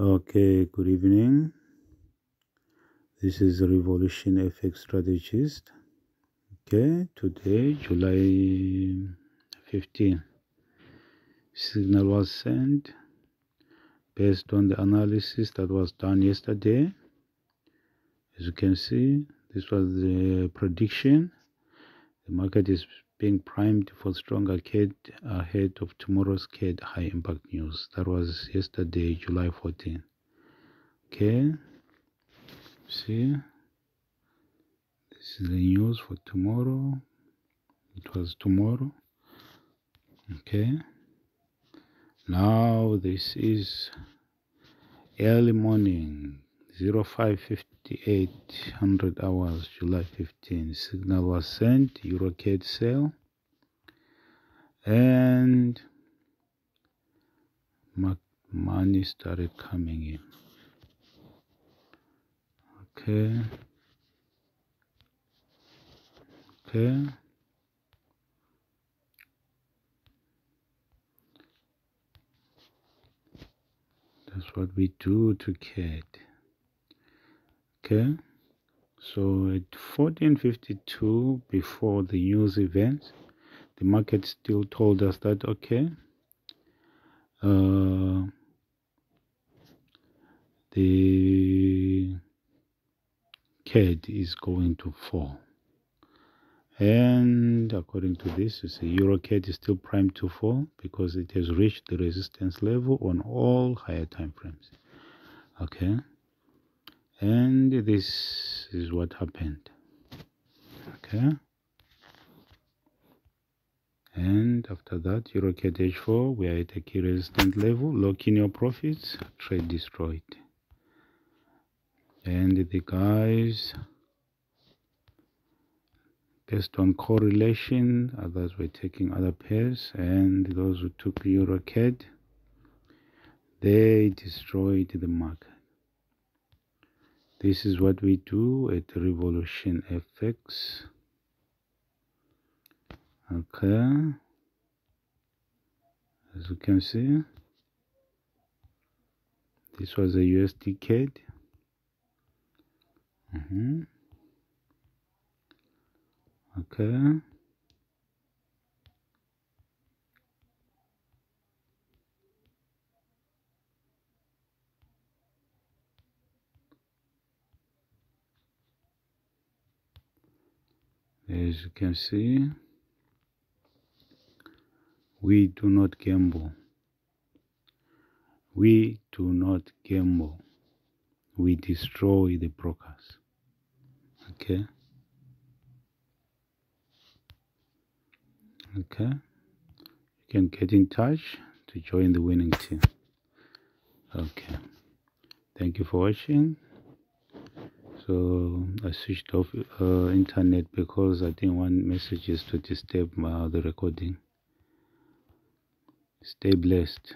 Okay, good evening. This is Revolution FX Strategist. Okay, today, July 15. Signal was sent based on the analysis that was done yesterday. As you can see, this was the prediction. The market is being primed for stronger CAD ahead of tomorrow's CAD high impact news. That was yesterday, July 14. Okay, see, this is the news for tomorrow. It was tomorrow. Okay, now this is early morning 0558 hours July 15 signal was sent Eurocade sale and money started coming in okay okay that's what we do to cat okay so at 1452 before the news event the market still told us that okay uh, the CAD is going to fall and according to this you see euro CAD is still primed to fall because it has reached the resistance level on all higher time frames okay and this is what happened okay and after that you at h4 we are at a key resistance level lock in your profits trade destroyed and the guys based on correlation others were taking other pairs and those who took eurocad they destroyed the market this is what we do at revolution fx okay as you can see this was a usd kid mm -hmm. okay as you can see we do not gamble we do not gamble we destroy the brokers okay okay you can get in touch to join the winning team okay thank you for watching so I switched off uh, internet because I didn't want messages to disturb my, the recording. Stay blessed.